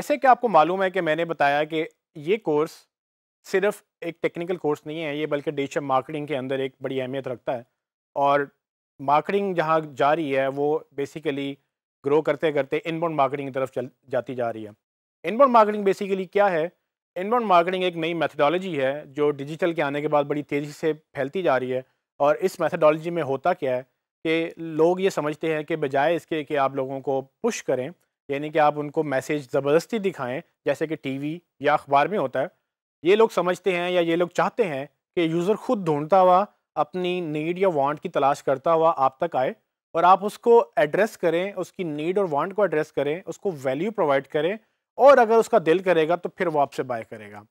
जैसे कि आपको मालूम है कि मैंने बताया कि ये कोर्स सिर्फ एक टेक्निकल कोर्स नहीं है ये बल्कि डिजिटल मार्केटिंग के अंदर एक बड़ी अहमियत रखता है और मार्केटिंग जहाँ जा रही है वो बेसिकली ग्रो करते करते इनबाउंड मार्केटिंग की तरफ चल जाती जा रही है इनबाउंड मार्केटिंग बेसिकली क्या है इनबाउंड मार्केटिंग एक नई मैथडोलॉजी है जो डिजिटल के आने के बाद बड़ी तेज़ी से फैलती जा रही है और इस मैथडोलॉजी में होता क्या है कि लोग ये समझते हैं कि बजाय इसके कि आप लोगों को पुश करें यानी कि आप उनको मैसेज ज़बरदस्ती दिखाएं जैसे कि टीवी या अखबार में होता है ये लोग समझते हैं या ये लोग चाहते हैं कि यूज़र खुद ढूंढता हुआ अपनी नीड या वांट की तलाश करता हुआ आप तक आए और आप उसको एड्रेस करें उसकी नीड और वांट को एड्रेस करें उसको वैल्यू प्रोवाइड करें और अगर उसका दिल करेगा तो फिर वो आपसे बाय करेगा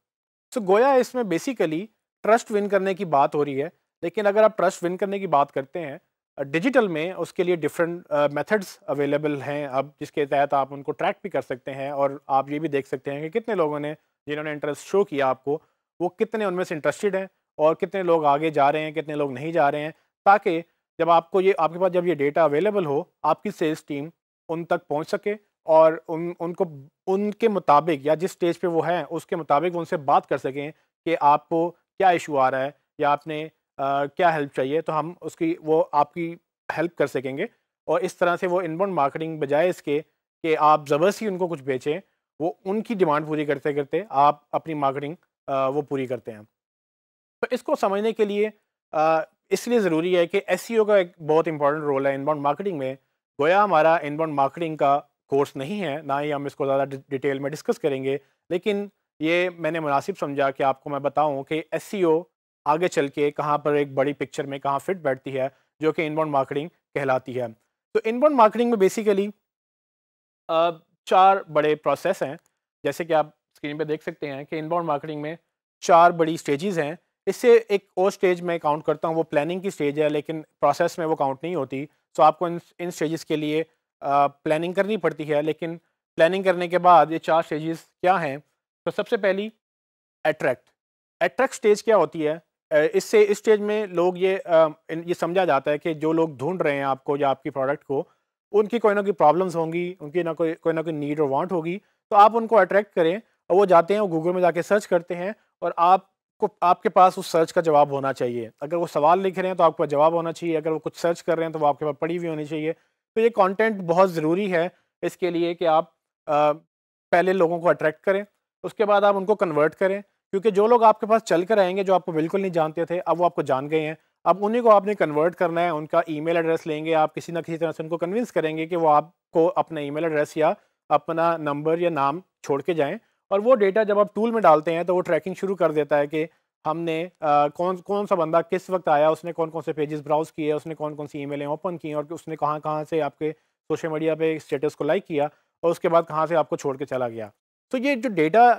सो गोया इसमें बेसिकली ट्रस्ट विन करने की बात हो रही है लेकिन अगर आप ट्रस्ट विन करने की बात करते हैं डिजिटल में उसके लिए डिफरेंट मेथड्स अवेलेबल हैं अब जिसके तहत आप उनको ट्रैक भी कर सकते हैं और आप ये भी देख सकते हैं कि कितने लोगों ने जिन्होंने इंटरेस्ट शो किया आपको वो कितने उनमें से इंटरेस्टेड हैं और कितने लोग आगे जा रहे हैं कितने लोग नहीं जा रहे हैं ताकि जब आपको ये आपके पास जब ये डेटा अवेलेबल हो आपकी सेल्स टीम उन तक पहुँच सके और उन उनको उनके मुताबिक या जिस स्टेज पर वो हैं उसके मुताबिक उनसे बात कर सकें कि आपको क्या इशू आ रहा है या आपने क्या हेल्प चाहिए तो हम उसकी वो आपकी हेल्प कर सकेंगे और इस तरह से वो इनबाउंड मार्केटिंग बजाय इसके कि आप ज़बरदस्ती उनको कुछ बेचें वो उनकी डिमांड पूरी करते करते आप अपनी मार्केटिंग वो पूरी करते हैं तो इसको समझने के लिए इसलिए ज़रूरी है कि एस e का एक बहुत इंपॉर्टेंट रोल है इनबाउंड मार्केटिंग में गोया हमारा इनबाउंड मार्केटिंग का कोर्स नहीं है ना ही हम इसको ज़्यादा डिटेल में डिस्कस करेंगे लेकिन ये मैंने मुनासिब समझा कि आपको मैं बताऊं कि एस आगे चल के कहाँ पर एक बड़ी पिक्चर में कहाँ फिट बैठती है जो कि इनबाउंड मार्केटिंग कहलाती है तो इनबाउंड मार्केटिंग में बेसिकली चार बड़े प्रोसेस हैं जैसे कि आप स्क्रीन पे देख सकते हैं कि इनबाउंड मार्केटिंग में चार बड़ी स्टेजेस हैं इससे एक और स्टेज मैं काउंट करता हूँ वो प्लानिंग की स्टेज है लेकिन प्रोसेस में वो काउंट नहीं होती सो आपको इन इन स्टेजेस के लिए प्लानिंग करनी पड़ती है लेकिन प्लानिंग करने के बाद ये चार स्टेजेस क्या हैं तो सबसे पहली अट्रैक्ट अट्रैक्ट स्टेज क्या होती है इससे इस स्टेज में लोग ये ये समझा जाता है कि जो लोग ढूंढ रहे हैं आपको या आपकी प्रोडक्ट को उनकी कोई ना कोई प्रॉब्लम्स होंगी उनकी ना कोई कोई ना कोई नीड और वांट होगी तो आप उनको अट्रैक्ट करें और वो जाते हैं वो गूगल में जाके सर्च करते हैं और आपको आपके पास उस सर्च का जवाब होना चाहिए अगर वो सवाल लिख रहे हैं तो आपके पास जवाब होना चाहिए अगर वो कुछ सर्च कर रहे हैं तो वो आपके पास पढ़ी हुई होनी चाहिए तो ये कॉन्टेंट बहुत ज़रूरी है इसके लिए कि आप पहले लोगों को अट्रैक्ट करें उसके बाद आप उनको कन्वर्ट करें क्योंकि जो लोग आपके पास चल कर आएंगे जो आपको बिल्कुल नहीं जानते थे अब वो आपको जान गए हैं अब उन्हीं को आपने कन्वर्ट करना है उनका ईमेल एड्रेस लेंगे आप किसी ना किसी तरह से उनको कन्विंस करेंगे कि वो आपको अपना ईमेल एड्रेस या अपना नंबर या नाम छोड़ के जाएँ और वो डेटा जब आप टूल में डालते हैं तो वो ट्रैकिंग शुरू कर देता है कि हमने आ, कौन कौन सा बंदा किस वक्त आया उसने कौन कौन से पेजेस ब्राउज़ किए उसने कौन कौन सी ईमेलें ओपन की और उसने कहाँ कहाँ से आपके सोशल मीडिया पे स्टेटस को लाइक किया और उसके बाद कहाँ से आपको छोड़ के चला गया तो ये जो डेटा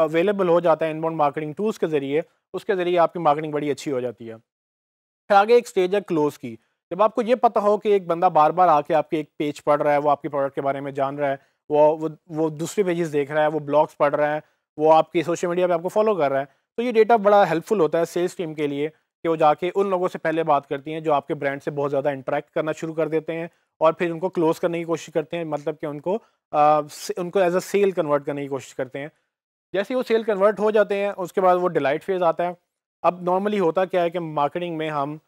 अवेलेबल हो जाता है इनबाउंड मार्केटिंग टूल्स के ज़रिए उसके ज़रिए आपकी मार्केटिंग बड़ी अच्छी हो जाती है फिर आगे एक स्टेज है क्लोज़ की जब आपको ये पता हो कि एक बंदा बार बार आके आपके एक पेज पढ़ रहा है वो आपके प्रोडक्ट के बारे में जान रहा है वो वो वो दूसरे पेजेस देख रहा है वो ब्लॉग्स पढ़ रहा है वो आपकी सोशल मीडिया पे आपको फॉलो कर रहा है तो ये डेटा बड़ा हेल्पफुल होता है सेल्स टीम के लिए कि वो जाके उन लोगों से पहले बात करती हैं जो आपके ब्रांड से बहुत ज़्यादा इंटरेक्ट करना शुरू कर देते हैं और फिर उनको क्लोज़ करने की कोशिश करते हैं मतलब कि उनको आ, उनको एज अ सेल कन्वर्ट करने की कोशिश करते हैं जैसे वो सेल कन्वर्ट हो जाते हैं उसके बाद वो डिलाइट फेज़ आता है अब नॉर्मली होता क्या है कि मार्केटिंग में हम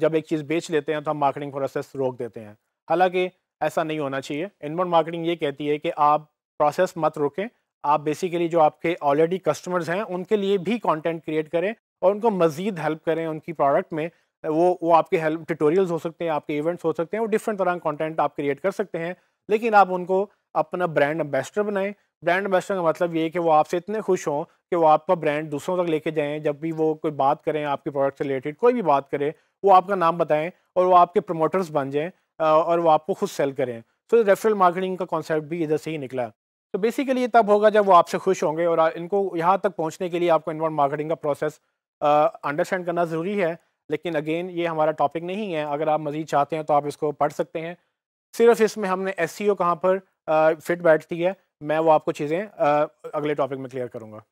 जब एक चीज़ बेच लेते हैं तो हम मार्केटिंग प्रोसेस रोक देते हैं हालांकि ऐसा नहीं होना चाहिए इनबाउंड मार्केटिंग ये कहती है कि आप प्रोसेस मत रोकें आप बेसिकली जो आपके ऑलरेडी कस्टमर्स हैं उनके लिए भी कॉन्टेंट क्रिएट करें और उनको मज़ीद हेल्प करें उनकी प्रोडक्ट में वो वो आपके हेल्प ट्यूटोरियल्स हो सकते हैं आपके इवेंट्स हो सकते हैं वो डिफरेंट तरह का कॉन्टेंट आप क्रिएट कर सकते हैं लेकिन आप उनको अपना ब्रांड एम्बेसडर बनाएं ब्रांड एम्बेसडर का मतलब ये है कि वो आपसे इतने खुश हों कि वो आपका ब्रांड दूसरों तक लेके जाएं जब भी वो कोई बात करें आपके प्रोडक्ट से रिलेटेड कोई भी बात करें वो आपका नाम बताएं और वो आपके प्रमोटर्स बन जाएं और वो आपको खुद सेल करें तो रेफरल मार्केटिंग का कॉन्सेप्ट भी इधर से ही निकला तो बेसिकली ये तब होगा जब वो आपसे खुश होंगे और इनको यहाँ तक पहुँचने के लिए आपको इनवॉल्व मार्केटिंग का प्रोसेस अंडरस्टैंड करना ज़रूरी है लेकिन अगेन ये हमारा टॉपिक नहीं है अगर आप मज़ीद चाहते हैं तो आप इसको पढ़ सकते हैं सिर्फ इसमें हमने एस सी ओ कहाँ पर फिट बैठती है मैं वो आपको चीज़ें अगले टॉपिक में क्लियर करूँगा